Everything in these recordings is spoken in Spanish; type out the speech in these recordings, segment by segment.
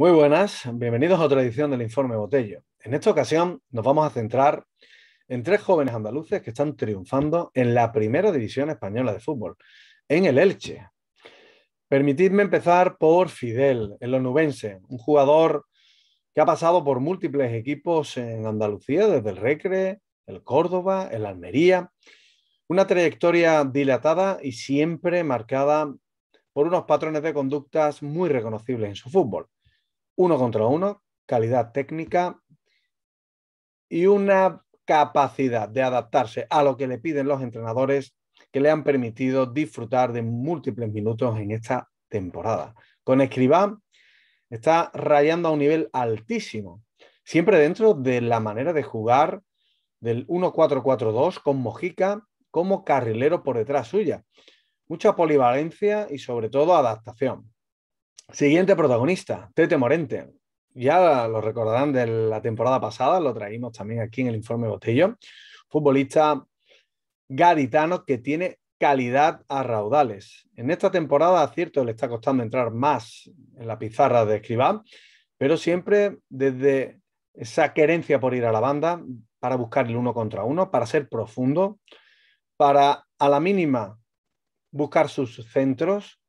Muy buenas, bienvenidos a otra edición del Informe Botello. En esta ocasión nos vamos a centrar en tres jóvenes andaluces que están triunfando en la primera división española de fútbol, en el Elche. Permitidme empezar por Fidel, el onubense, un jugador que ha pasado por múltiples equipos en Andalucía, desde el Recre, el Córdoba, el Almería. Una trayectoria dilatada y siempre marcada por unos patrones de conductas muy reconocibles en su fútbol uno contra uno, calidad técnica y una capacidad de adaptarse a lo que le piden los entrenadores que le han permitido disfrutar de múltiples minutos en esta temporada. Con Escribá está rayando a un nivel altísimo, siempre dentro de la manera de jugar del 1-4-4-2 con Mojica como carrilero por detrás suya. Mucha polivalencia y sobre todo adaptación. Siguiente protagonista, Tete Morente. Ya lo recordarán de la temporada pasada, lo traímos también aquí en el informe Botello. Futbolista gaditano que tiene calidad a raudales. En esta temporada, cierto, le está costando entrar más en la pizarra de Escribá, pero siempre desde esa querencia por ir a la banda, para buscar el uno contra uno, para ser profundo, para a la mínima buscar sus centros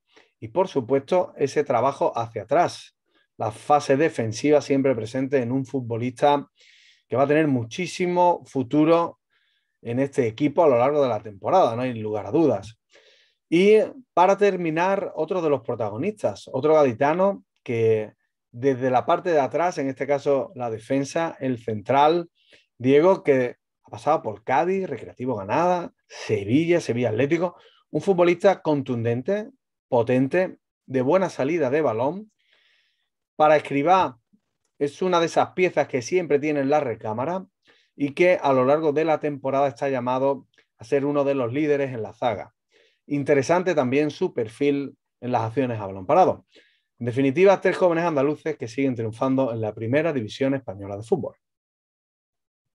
y por supuesto, ese trabajo hacia atrás, la fase defensiva siempre presente en un futbolista que va a tener muchísimo futuro en este equipo a lo largo de la temporada, no hay lugar a dudas. Y para terminar, otro de los protagonistas, otro gaditano que desde la parte de atrás, en este caso la defensa, el central, Diego, que ha pasado por Cádiz, Recreativo Ganada, Sevilla, Sevilla Atlético, un futbolista contundente potente, de buena salida de balón. Para Escribá es una de esas piezas que siempre tiene en la recámara y que a lo largo de la temporada está llamado a ser uno de los líderes en la zaga. Interesante también su perfil en las acciones a balón parado. En definitiva, tres jóvenes andaluces que siguen triunfando en la primera división española de fútbol.